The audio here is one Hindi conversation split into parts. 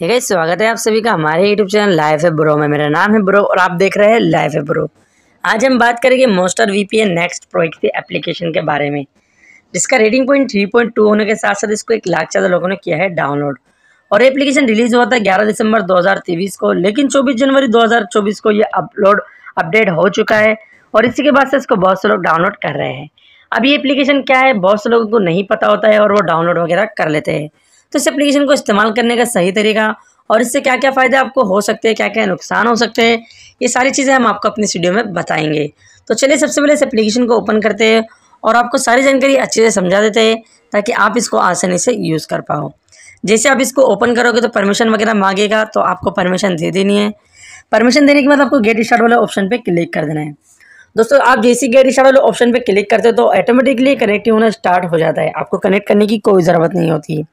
ठीक है स्वागत है आप सभी का हमारे यूट्यूब चैनल लाइफ है ब्रो में मेरा नाम है ब्रो और आप देख रहे हैं लाइफ है ब्रो आज हम बात करेंगे मोस्टर वीपीएन नेक्स्ट प्रोजेक्ट की एप्लीकेशन के बारे में जिसका rating point three point two होने के साथ साथ इसको एक लाख ज़्यादा लोगों ने किया है डाउनलोड और एप्लीकेशन रिलीज़ हुआ था ग्यारह दिसंबर दो को लेकिन चौबीस जनवरी दो को ये अपलोड अपडेट हो चुका है और इसी के बाद से इसको बहुत से लोग डाउनलोड कर रहे हैं अब ये एप्लीकेशन क्या है बहुत से लोगों को नहीं पता होता है और वो डाउनलोड वगैरह कर लेते हैं तो इस एप्लीकेशन को इस्तेमाल करने का सही तरीका और इससे क्या क्या फ़ायदे आपको हो सकते हैं क्या क्या नुकसान हो सकते हैं ये सारी चीज़ें हम आपको अपनी वीडियो में बताएंगे तो चलिए सबसे पहले इस एप्लीकेशन को ओपन करते हैं और आपको सारी जानकारी अच्छे से समझा देते हैं ताकि आप इसको आसानी से यूज़ कर पाओ जैसे आप इसको ओपन करोगे तो परमिशन वगैरह मांगेगा तो आपको परमिशन दे देनी है परमिशन देने के बाद आपको गेट स्टार्ट वाले ऑप्शन पर क्लिक कर देना है दोस्तों आप जैसे गेट स्टार्ट वाले ऑप्शन पर क्लिक करते हो तो ऑटोमेटिकली कनेक्ट होना स्टार्ट हो जाता है आपको कनेक्ट करने की कोई ज़रूरत नहीं होती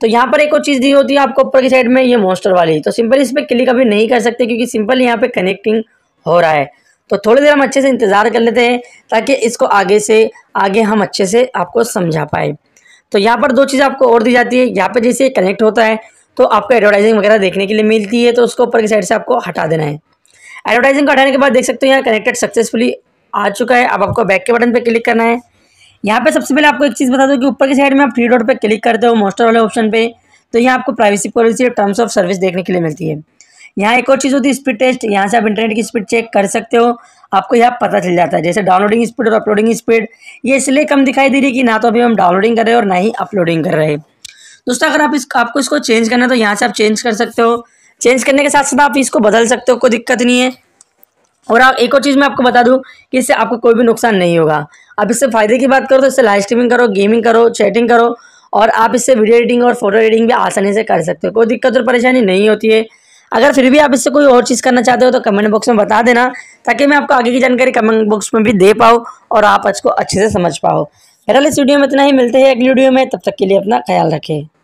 तो यहाँ पर एक और चीज़ दी होती है आपको ऊपर की साइड में ये मोस्टर वाली तो सिंपल इस पर क्लिक अभी नहीं कर सकते क्योंकि सिंपल यहाँ पर कनेक्टिंग हो रहा है तो थोड़ी देर हम अच्छे से इंतज़ार कर लेते हैं ताकि इसको आगे से आगे हम अच्छे से आपको समझा पाए तो यहाँ पर दो चीज़ आपको और दी जाती है यहाँ पर जैसे कनेक्ट होता है तो आपको एडवर्टाइजिंग वगैरह देखने के लिए मिलती है तो उसको ऊपर की साइड से आपको हटा देना है एडवर्टाइजिंग को हटाने के बाद देख सकते हो यहाँ कनेक्टेड सक्सेसफुली आ चुका है अब आपको बैक के बटन पर क्लिक करना है यहाँ पे सबसे पहले आपको एक चीज़ बता दूँ कि ऊपर की साइड में आप थ्री डॉट पर क्लिक करते हो मोस्टर वाले ऑप्शन पे तो यहाँ आपको प्राइवेसी पॉलिसी और टर्म्स ऑफ सर्विस देखने के लिए मिलती है यहाँ एक और चीज़ होती है स्पीड टेस्ट यहाँ से आप इंटरनेट की स्पीड चेक कर सकते हो आपको यहाँ पता चल जाता है जैसे डाउनलोडिंग स्पीड और अपलोडिंग स्पीड ये इसलिए कम दिखाई दे रही है कि ना तो अभी हम डाउनलोडिंग कर रहे हैं और ना ही अपलोडिंग कर रहे हैं दोस्तों अगर आप इस आपको इसको चेंज करना है तो यहाँ से आप चेंज कर सकते हो चेंज करने के साथ साथ आप इसको बदल सकते हो कोई दिक्कत नहीं है और आप एक और चीज़ मैं आपको बता दूं कि इससे आपको कोई भी नुकसान नहीं होगा आप इससे फ़ायदे की बात करो तो इससे लाइव स्ट्रीमिंग करो गेमिंग करो चैटिंग करो और आप इससे वीडियो एडिटिंग और फोटो एडिटिंग भी आसानी से कर सकते हो कोई दिक्कत और परेशानी नहीं होती है अगर फिर भी आप इससे कोई और चीज़ करना चाहते हो तो कमेंट बॉक्स में बता देना ताकि मैं आपको आगे की जानकारी कमेंट बॉक्स में भी दे पाओ और आप इसको अच्छे से समझ पाओ बहरहाल इस वीडियो में इतना ही मिलते हैं अगली वीडियो में तब तक के लिए अपना ख्याल रखें